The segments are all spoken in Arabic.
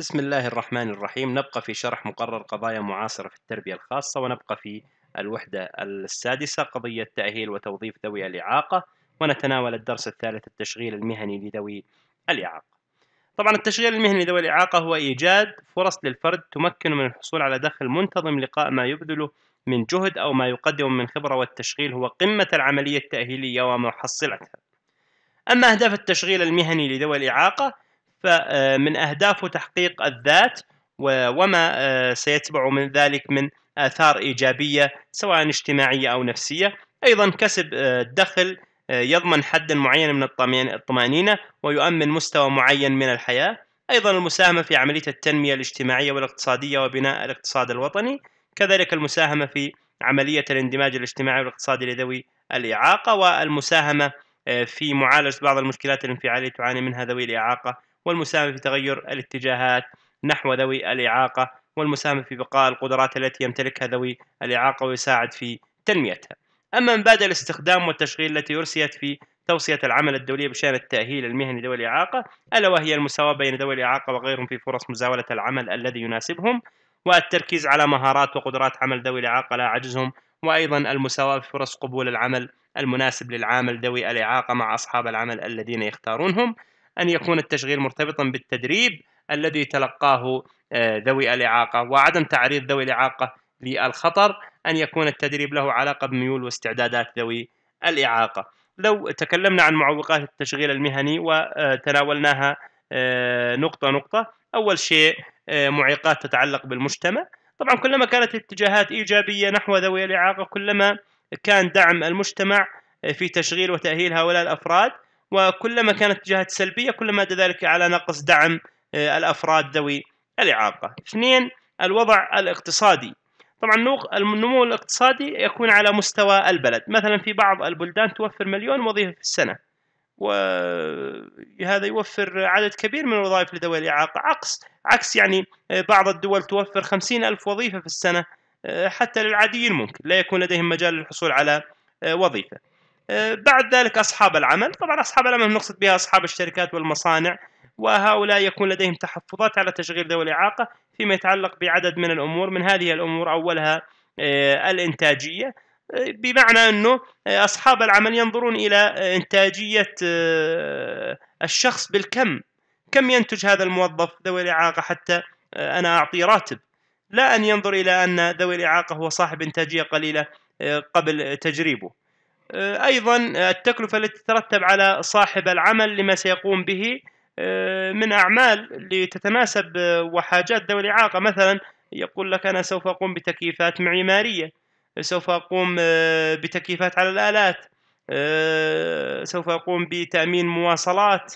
بسم الله الرحمن الرحيم نبقى في شرح مقرر قضايا معاصرة في التربية الخاصة ونبقى في الوحدة السادسة قضية تأهيل وتوظيف ذوي الإعاقة ونتناول الدرس الثالث التشغيل المهني لذوي الإعاقة طبعا التشغيل المهني لذوي الإعاقة هو إيجاد فرص للفرد تمكنه من الحصول على دخل منتظم لقاء ما يبذله من جهد أو ما يقدمه من خبرة والتشغيل هو قمة العملية التأهيلية ومحصلتها أما أهداف التشغيل المهني لذوي الإعاقة فمن أهدافه تحقيق الذات وما آه، سيتبع من ذلك من آثار إيجابية سواء اجتماعية أو نفسية أيضا كسب آه، دخل آه، يضمن حدا معينا من الطمأنينة ويؤمن مستوى معين من الحياة أيضا المساهمة في عملية التنمية الاجتماعية والاقتصادية وبناء الاقتصاد الوطني كذلك المساهمة في عملية الاندماج الاجتماعي والاقتصادي لذوي الإعاقة والمساهمة في معالجة بعض المشكلات الانفعالية تعاني منها ذوي الإعاقة والمساهمة في تغير الاتجاهات نحو ذوي الإعاقة والمساهمة في بقاء القدرات التي يمتلكها ذوي الإعاقة ويساعد في تنميتها أما من بعد الاستخدام والتشغيل التي أرسيت في توصية العمل الدولية بشأن التأهيل المهني ذوي الإعاقة ألا وهي المساواة بين ذوي الإعاقة وغيرهم في فرص مزاولة العمل الذي يناسبهم والتركيز على مهارات وقدرات عمل ذوي الإعاقة لا عجزهم وأيضا المساواة في فرص قبول العمل المناسب للعامل ذوي الإعاقة مع أصحاب العمل الذين يختارونهم أن يكون التشغيل مرتبطا بالتدريب الذي تلقاه آه، ذوي الإعاقة وعدم تعريض ذوي الإعاقة للخطر أن يكون التدريب له علاقة بميول واستعدادات ذوي الإعاقة لو تكلمنا عن معوقات التشغيل المهني وتناولناها آه، نقطة نقطة أول شيء آه، معيقات تتعلق بالمجتمع طبعا كلما كانت الاتجاهات إيجابية نحو ذوي الإعاقة كلما كان دعم المجتمع في تشغيل وتأهيل هؤلاء الأفراد وكلما كانت الجهات سلبية كلما أدى ذلك على نقص دعم آه، الأفراد ذوي الإعاقة اثنين الوضع الاقتصادي طبعا النمو الاقتصادي يكون على مستوى البلد مثلا في بعض البلدان توفر مليون وظيفة في السنة وهذا آه، يوفر عدد كبير من الوظائف لذوي الإعاقة عكس عكس يعني آه، بعض الدول توفر خمسين ألف وظيفة في السنة حتى للعاديين ممكن لا يكون لديهم مجال للحصول على وظيفة آه، بعد ذلك أصحاب العمل طبعا أصحاب العمل نقصد بها أصحاب الشركات والمصانع وهؤلاء يكون لديهم تحفظات على تشغيل ذوي الإعاقة فيما يتعلق بعدد من الأمور من هذه الأمور أولها آه، الإنتاجية آه، بمعنى أنه أصحاب العمل ينظرون إلى إنتاجية الشخص بالكم كم ينتج هذا الموظف ذوي الإعاقة حتى أنا أعطيه راتب لا أن ينظر إلى أن ذوي الإعاقة هو صاحب إنتاجية قليلة قبل تجريبه آه، ايضا التكلفه التي تترتب على صاحب العمل لما سيقوم به آه، من اعمال لتتناسب آه، وحاجات ذوي الاعاقه مثلا يقول لك انا سوف اقوم بتكييفات معماريه سوف اقوم بتكييفات على الالات سوف اقوم بتامين مواصلات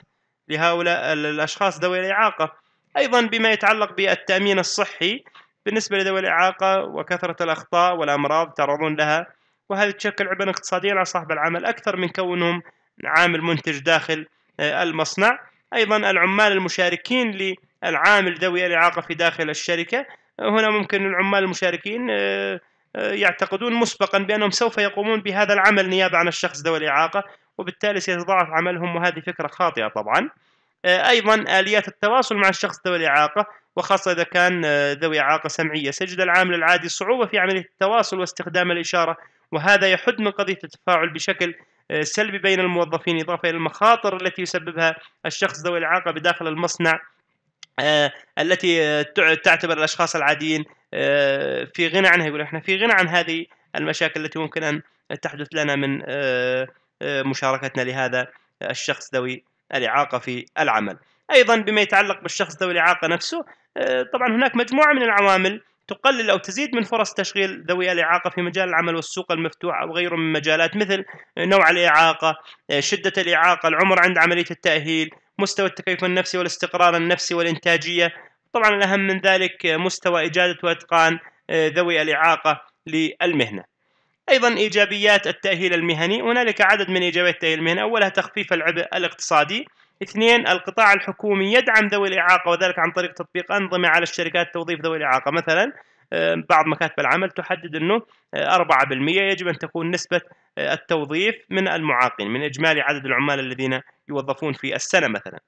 لهؤلاء الاشخاص ذوي الاعاقه ايضا بما يتعلق بالتامين الصحي بالنسبه لذوي الاعاقه وكثره الاخطاء والامراض تعرضون لها وهذه تشكل عبئا اقتصاديا على صاحب العمل أكثر من كونهم عامل منتج داخل آه، المصنع أيضا العمال المشاركين للعامل ذوي الإعاقة في داخل الشركة آه، هنا ممكن العمال المشاركين آه، يعتقدون مسبقا بأنهم سوف يقومون بهذا العمل نيابة عن الشخص ذوي الإعاقة وبالتالي سيتضاعف عملهم وهذه فكرة خاطئة طبعا أيضا آليات التواصل مع الشخص ذوي الإعاقة وخاصة إذا كان ذوي إعاقة سمعية سجد العامل العادي صعوبة في عملية التواصل واستخدام الإشارة وهذا يحد من قضية التفاعل بشكل آه، سلبي بين الموظفين إضافة إلى المخاطر التي يسببها الشخص ذوي الإعاقة بداخل المصنع آه، التي آه، تعتبر الأشخاص العاديين في غنى عنها يقول احنا في غنى عن هذه المشاكل التي ممكن أن تحدث لنا من مشاركتنا لهذا الشخص ذوي الإعاقة في العمل أيضا بما يتعلق بالشخص ذوي الإعاقة نفسه طبعا هناك مجموعة من العوامل تقلل أو تزيد من فرص تشغيل ذوي الإعاقة في مجال العمل والسوق المفتوح أو غيره من مجالات مثل نوع الإعاقة شدة الإعاقة العمر عند عملية التأهيل مستوى التكيف النفسي والاستقرار النفسي والإنتاجية طبعا الأهم من ذلك مستوى إجادة وإتقان آه، ذوي الإعاقة للمهنة ايضا ايجابيات التاهيل المهني هنالك عدد من ايجابيات التاهيل المهني اولها تخفيف العبء الاقتصادي اثنين القطاع الحكومي يدعم ذوي الإعاقة وذلك عن طريق تطبيق أنظمة على الشركات توظيف ذوي الإعاقة مثلا آه، بعض مكاتب العمل تحدد أنه 4% آه، يجب أن تكون نسبة آه، التوظيف من المعاقين من إجمالي عدد العمال الذين يوظفون في السنة مثلا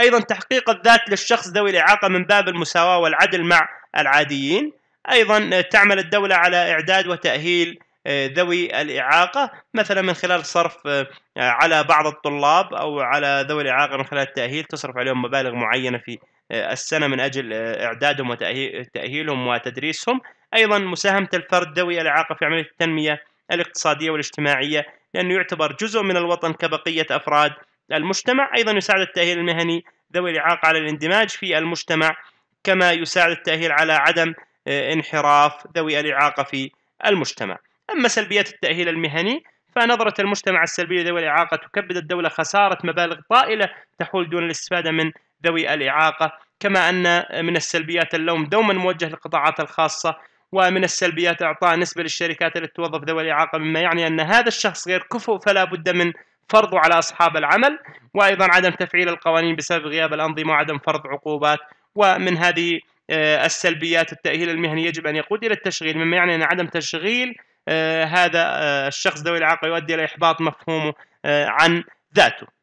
أيضا تحقيق الذات للشخص ذوي الإعاقة من باب المساواة والعدل مع العاديين أيضا تعمل الدولة على إعداد وتأهيل آه، ذوي الإعاقة مثلا من خلال صرف آه، على بعض الطلاب أو على ذوي الإعاقة من خلال التأهيل تصرف عليهم مبالغ معينة في آه، السنة من أجل إعدادهم وتأهيلهم وتدريسهم أيضا مساهمة الفرد ذوي الإعاقة في عملية التنمية الاقتصادية والاجتماعية لأنه يعتبر جزء من الوطن كبقية أفراد المجتمع أيضا يساعد التأهيل المهني ذوي الإعاقة على الاندماج في المجتمع كما يساعد التأهيل على عدم انحراف ذوي الإعاقة في المجتمع أما سلبيات التأهيل المهني فنظرة المجتمع السلبية لذوي الإعاقة تكبد الدولة خسارة مبالغ طائلة تحول دون الاستفادة من ذوي الإعاقة كما أن من السلبيات اللوم دوما موجه للقطاعات الخاصة ومن السلبيات إعطاء نسبة للشركات التي توظف ذوي الإعاقة مما يعني أن هذا الشخص غير كفؤ فلا بد من فرضه على أصحاب العمل وأيضا عدم تفعيل القوانين بسبب غياب الأنظمة وعدم فرض عقوبات ومن هذه آه، السلبيات التأهيل المهني يجب أن يقود إلى التشغيل مما يعني أن عدم تشغيل آه، هذا آه، الشخص ذوي الاعاقه يؤدي الى احباط مفهومه آه، عن ذاته